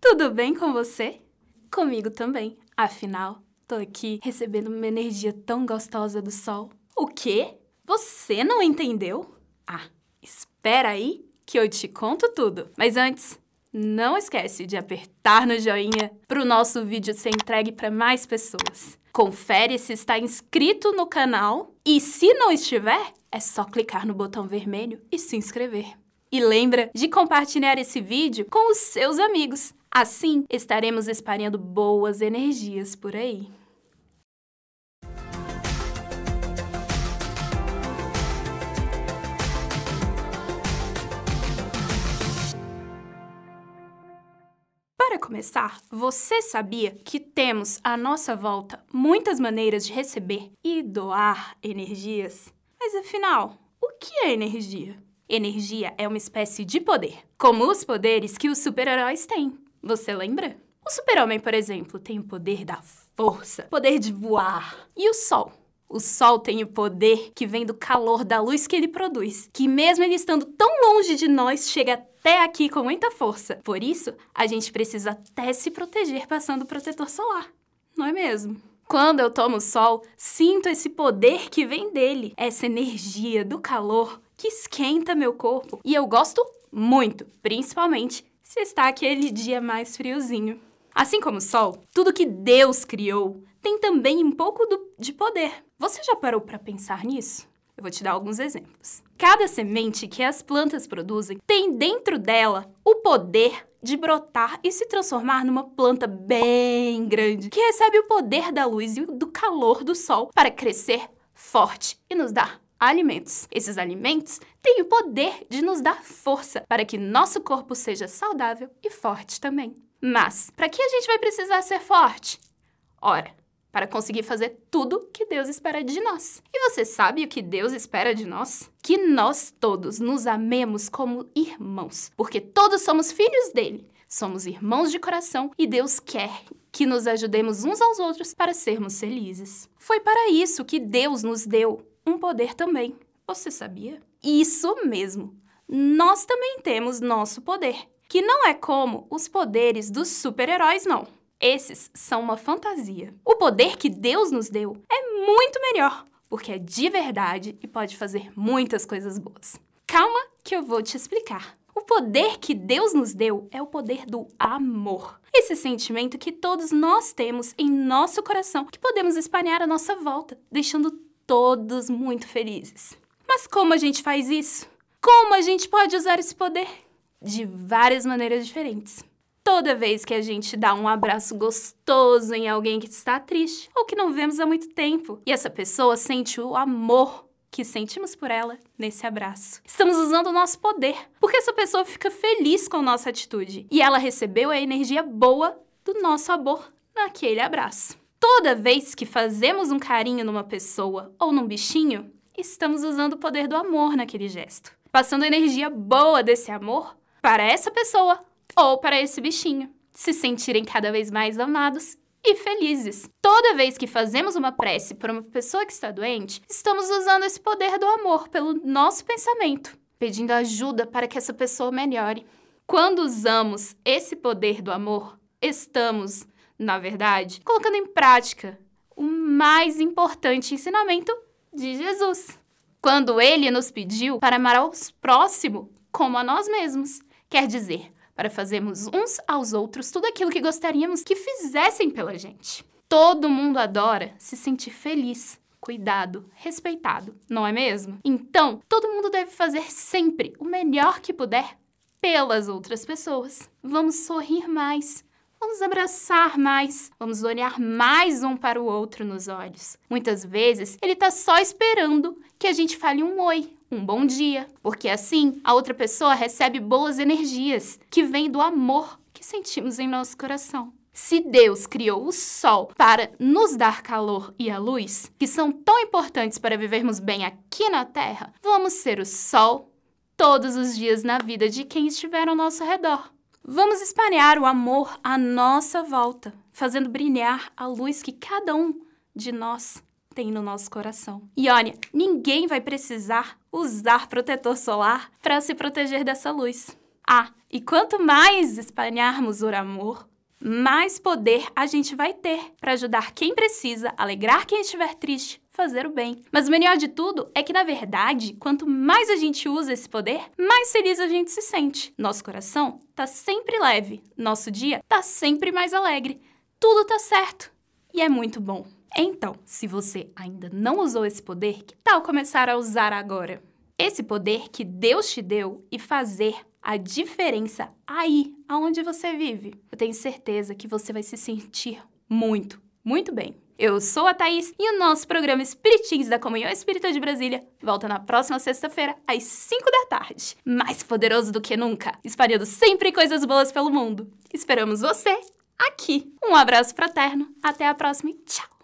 Tudo bem com você? Comigo também, afinal, tô aqui recebendo uma energia tão gostosa do sol. O quê? Você não entendeu? Ah, espera aí que eu te conto tudo. Mas antes, não esquece de apertar no joinha para o nosso vídeo ser entregue para mais pessoas. Confere se está inscrito no canal e se não estiver, é só clicar no botão vermelho e se inscrever. E lembra de compartilhar esse vídeo com os seus amigos Assim, estaremos espalhando boas energias por aí. Para começar, você sabia que temos à nossa volta muitas maneiras de receber e doar energias? Mas afinal, o que é energia? Energia é uma espécie de poder, como os poderes que os super-heróis têm. Você lembra? O super-homem, por exemplo, tem o poder da força, poder de voar. E o sol? O sol tem o poder que vem do calor da luz que ele produz, que mesmo ele estando tão longe de nós, chega até aqui com muita força. Por isso, a gente precisa até se proteger passando protetor solar, não é mesmo? Quando eu tomo sol, sinto esse poder que vem dele, essa energia do calor que esquenta meu corpo. E eu gosto muito, principalmente se está aquele dia mais friozinho. Assim como o sol, tudo que Deus criou tem também um pouco do, de poder. Você já parou para pensar nisso? Eu vou te dar alguns exemplos. Cada semente que as plantas produzem tem dentro dela o poder de brotar e se transformar numa planta bem grande, que recebe o poder da luz e do calor do sol para crescer forte e nos dar alimentos. Esses alimentos têm o poder de nos dar força para que nosso corpo seja saudável e forte também. Mas, para que a gente vai precisar ser forte? Ora, para conseguir fazer tudo que Deus espera de nós. E você sabe o que Deus espera de nós? Que nós todos nos amemos como irmãos, porque todos somos filhos dele, somos irmãos de coração e Deus quer que nos ajudemos uns aos outros para sermos felizes. Foi para isso que Deus nos deu um poder também. Você sabia? Isso mesmo! Nós também temos nosso poder, que não é como os poderes dos super-heróis, não. Esses são uma fantasia. O poder que Deus nos deu é muito melhor, porque é de verdade e pode fazer muitas coisas boas. Calma que eu vou te explicar. O poder que Deus nos deu é o poder do amor. Esse sentimento que todos nós temos em nosso coração, que podemos espalhar à nossa volta, deixando todos muito felizes. Mas como a gente faz isso? Como a gente pode usar esse poder? De várias maneiras diferentes. Toda vez que a gente dá um abraço gostoso em alguém que está triste ou que não vemos há muito tempo, e essa pessoa sente o amor que sentimos por ela nesse abraço. Estamos usando o nosso poder, porque essa pessoa fica feliz com a nossa atitude e ela recebeu a energia boa do nosso amor naquele abraço. Toda vez que fazemos um carinho numa pessoa ou num bichinho, estamos usando o poder do amor naquele gesto, passando energia boa desse amor para essa pessoa ou para esse bichinho, se sentirem cada vez mais amados e felizes. Toda vez que fazemos uma prece por uma pessoa que está doente, estamos usando esse poder do amor pelo nosso pensamento, pedindo ajuda para que essa pessoa melhore. Quando usamos esse poder do amor, estamos na verdade, colocando em prática o mais importante ensinamento de Jesus. Quando ele nos pediu para amar aos próximos como a nós mesmos, quer dizer, para fazermos uns aos outros tudo aquilo que gostaríamos que fizessem pela gente. Todo mundo adora se sentir feliz, cuidado, respeitado, não é mesmo? Então, todo mundo deve fazer sempre o melhor que puder pelas outras pessoas. Vamos sorrir mais, Vamos abraçar mais, vamos olhar mais um para o outro nos olhos. Muitas vezes ele está só esperando que a gente fale um oi, um bom dia, porque assim a outra pessoa recebe boas energias que vêm do amor que sentimos em nosso coração. Se Deus criou o sol para nos dar calor e a luz, que são tão importantes para vivermos bem aqui na Terra, vamos ser o sol todos os dias na vida de quem estiver ao nosso redor. Vamos espalhar o amor à nossa volta, fazendo brilhar a luz que cada um de nós tem no nosso coração. E olha, ninguém vai precisar usar protetor solar para se proteger dessa luz. Ah, e quanto mais espalharmos o amor, mais poder a gente vai ter para ajudar quem precisa, alegrar quem estiver triste, fazer o bem. Mas o melhor de tudo é que, na verdade, quanto mais a gente usa esse poder, mais feliz a gente se sente. Nosso coração tá sempre leve, nosso dia tá sempre mais alegre. Tudo tá certo e é muito bom. Então, se você ainda não usou esse poder, que tal começar a usar agora? Esse poder que Deus te deu e fazer a diferença aí, aonde você vive. Eu tenho certeza que você vai se sentir muito, muito bem. Eu sou a Thaís e o nosso programa Spiritins da Comunhão Espírita de Brasília volta na próxima sexta-feira, às 5 da tarde. Mais poderoso do que nunca, espalhando sempre coisas boas pelo mundo. Esperamos você aqui. Um abraço fraterno, até a próxima e tchau!